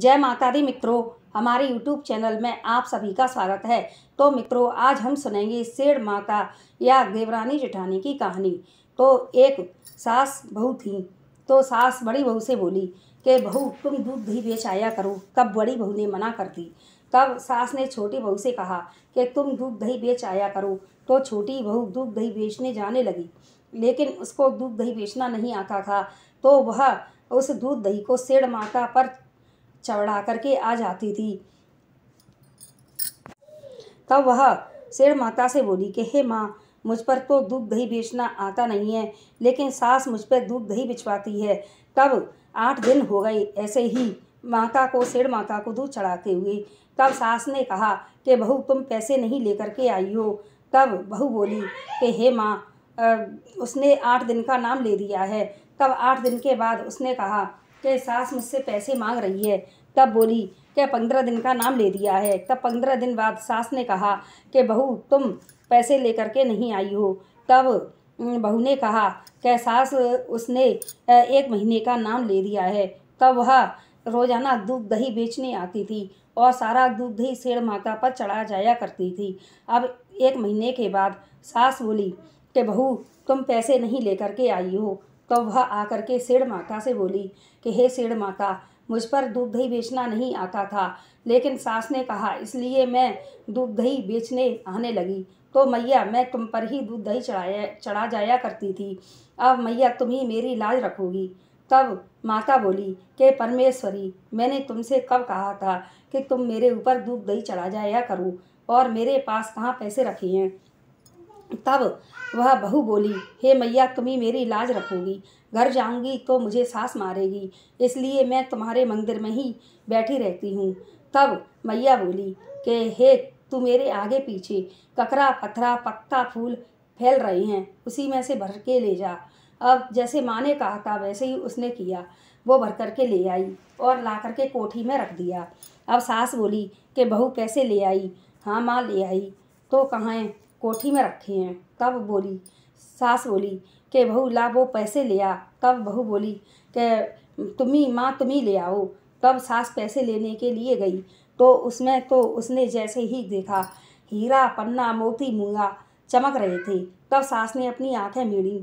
जय माता दी मित्रों हमारे YouTube चैनल में आप सभी का स्वागत है तो मित्रों आज हम सुनेंगे शेर माता या देवरानी जेठानी की कहानी तो एक सास बहू थी तो सास बड़ी बहू से बोली कि बहू तुम दूध दही बेच आया करो तब बड़ी बहू ने मना कर दी तब सास ने छोटी बहू से कहा कि तुम दूध दही बेच आया करो तो छोटी बहू दूध दही बेचने जाने लगी लेकिन उसको दूध दही बेचना नहीं आता था तो वह उस दूध दही को सेठ माता पर चढ़ा करके आ जाती थी तब वह शेर माता से बोली कि हे माँ मुझ पर तो दूध दही बेचना आता नहीं है लेकिन सास मुझ पर दूध दही बिछवाती है तब आठ दिन हो गए ऐसे ही माता को सेठ माता को दूध चढ़ाते हुए तब सास ने कहा कि बहू तुम पैसे नहीं लेकर के आई हो तब बहू बोली कि हे माँ उसने आठ दिन का नाम ले दिया है तब आठ दिन के बाद उसने कहा कि सास मुझसे पैसे मांग रही है तब बोली कि पंद्रह दिन का नाम ले दिया है तब पंद्रह दिन बाद सास ने कहा कि बहू तुम पैसे लेकर के नहीं आई हो तब बहू ने कहा कि सास उसने एक महीने का नाम ले दिया है तब वह रोज़ाना दूध दही बेचने आती थी और सारा दूध दही सेड़ माता पर चढ़ा जाया करती थी अब एक महीने के बाद सास बोली कि बहू तुम पैसे नहीं लेकर के आई हो तो वह आकर के सेड़ माता से बोली कि हे सेड़ माता मुझ पर दूध दही बेचना नहीं आता था लेकिन सास ने कहा इसलिए मैं दूध दही बेचने आने लगी तो मैया मैं तुम पर ही दूध दही चढ़ाया चढ़ा जाया करती थी अब मैया तुम ही मेरी लाज रखोगी तब माता बोली के परमेश्वरी मैंने तुमसे कब कहा था कि तुम मेरे ऊपर दूध दही चढ़ा जाया करो और मेरे पास कहाँ पैसे रखे हैं तब वह बहू बोली हे मैया तुम्ही मेरी लाज रखोगी घर जाऊंगी तो मुझे सास मारेगी इसलिए मैं तुम्हारे मंदिर में ही बैठी रहती हूँ तब मैया बोली कि हे तू मेरे आगे पीछे ककरा पथरा पत्ता फूल फैल रहे हैं उसी में से भर के ले जा अब जैसे माँ ने कहा था वैसे ही उसने किया वो भर कर के ले आई और ला कर के कोठी में रख दिया अब सास बोली कि बहू कैसे ले आई हाँ माँ ले आई तो कहाँ कोठी में रखे हैं तब बोली सास बोली के बहू ला वो पैसे ले आ तब बहू बोली के तुम्ही माँ तुम्ही ले आओ तब सास पैसे लेने के लिए गई तो उसमें तो उसने जैसे ही देखा हीरा पन्ना मोती मूंगा चमक रहे थे तब सास ने अपनी आंखें मीड़ी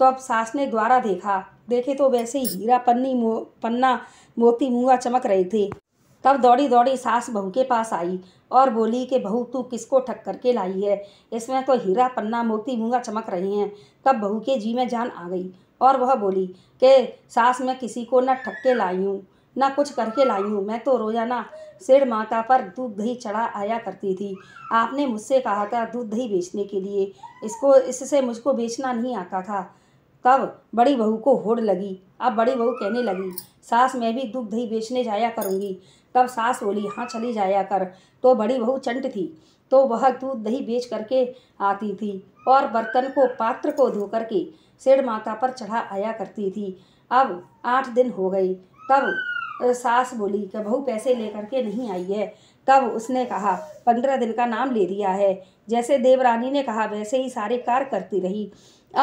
तब सास ने द्वारा देखा देखे तो वैसे ही हीरा पन्नी मो पन्ना मोती मूंगा चमक रहे थे तब दौड़ी दौड़ी सास बहू के पास आई और बोली कि बहू तू किसको ठक करके लाई है इसमें तो हीरा पन्ना मोती मूंगा चमक रही हैं तब बहू के जी में जान आ गई और वह बोली कि सास मैं किसी को न ठक के लाई हूँ न कुछ करके लाई हूँ मैं तो रोज़ाना सिर माता पर दूध दही चढ़ा आया करती थी आपने मुझसे कहा था दूध दही बेचने के लिए इसको इससे मुझको बेचना नहीं आता था तब बड़ी बहू को होड़ लगी अब बड़ी बहू कहने लगी सास मैं भी दूध दही बेचने जाया करूँगी तब सास बोली हाँ चली जाया कर तो बड़ी बहू चंट थी तो वह दूध दही बेच करके आती थी और बर्तन को पात्र को धो करके सेठ माता पर चढ़ा आया करती थी अब आठ दिन हो गई तब सास बोली कि बहू पैसे लेकर के नहीं आई है तब उसने कहा पंद्रह दिन का नाम ले दिया है जैसे देवरानी ने कहा वैसे ही सारे कार्य करती रही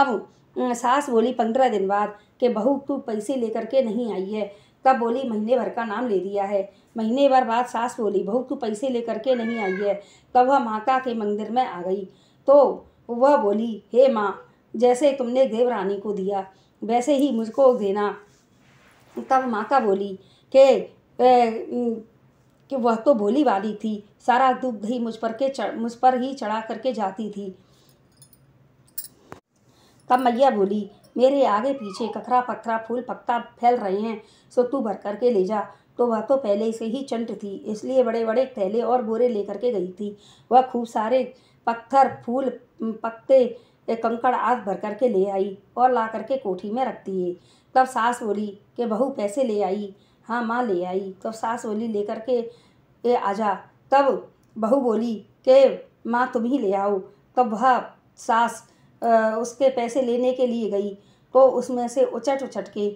अब सास बोली पंद्रह दिन बाद कि बहू तू पैसे लेकर के नहीं आई है कब बोली महीने भर का नाम ले दिया है महीने भर बाद सास बोली बहू तू पैसे लेकर के नहीं आई है तब वह माता के मंदिर में आ गई तो वह बोली हे माँ जैसे तुमने देव रानी को दिया वैसे ही मुझको देना तब माता बोली के कि वह तो भोली वाली थी सारा दुख ही मुझ पर के मुझ पर ही चढ़ा करके जाती थी तब मैया बोली मेरे आगे पीछे कखरा पखरा फूल पत्ता फैल रहे हैं सो तू भर कर के ले जा तो वह तो पहले से ही चंट थी इसलिए बड़े बड़े थैले और बोरे लेकर के गई थी वह खूब सारे पत्थर फूल पत्ते कंकड़ आग भर करके ले आई और ला करके कोठी में रखती है तब सास बोली कि बहू पैसे ले आई हाँ माँ ले आई तब तो सास बोली लेकर के ए जा तब बहू बोली कि माँ तुम ही ले आओ तब वह सास उसके पैसे लेने के लिए गई तो उसमें से उछट उछट के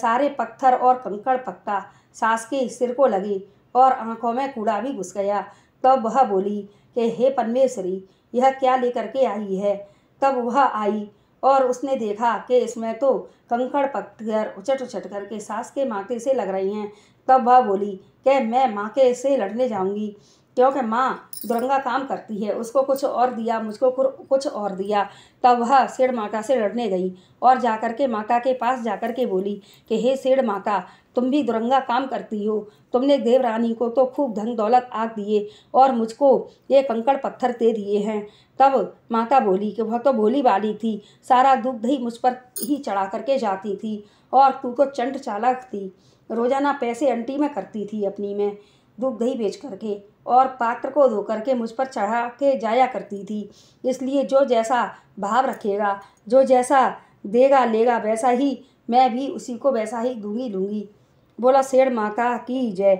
सारे पत्थर और कंकड़ पक्का सास के सिर को लगे और आंखों में कूड़ा भी घुस गया तब वह बोली कि हे परमेश्वरी यह क्या लेकर के आई है तब वह आई और उसने देखा कि इसमें तो कंकड़ पत्थर उछट उछट करके सास के माथे से लग रही हैं तब वह बोली कि मैं माँ के से लड़ने जाऊंगी क्योंकि माँ दुरंगा काम करती है उसको कुछ और दिया मुझको कुछ और दिया तब वह सेठ माता से लड़ने गई और जाकर के माता के पास जाकर के बोली कि हे सेठ माता तुम भी दुरंगा काम करती हो तुमने देवरानी को तो खूब धन दौलत आग दिए और मुझको ये कंकड़ पत्थर दे दिए हैं तब माता बोली कि वह तो भोली वाली थी सारा दुग्ध ही मुझ पर ही चढ़ा करके जाती थी और तू तो चंड चालक थी रोज़ाना पैसे अंटी में करती थी अपनी में दुग्ध ही बेच करके और पात्र को धोकर के मुझ पर चढ़ा के जाया करती थी इसलिए जो जैसा भाव रखेगा जो जैसा देगा लेगा वैसा ही मैं भी उसी को वैसा ही दूंगी लूँगी बोला शेर माँ का की जय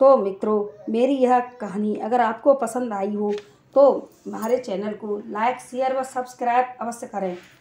तो मित्रों मेरी यह कहानी अगर आपको पसंद आई हो तो हमारे चैनल को लाइक शेयर व सब्सक्राइब अवश्य करें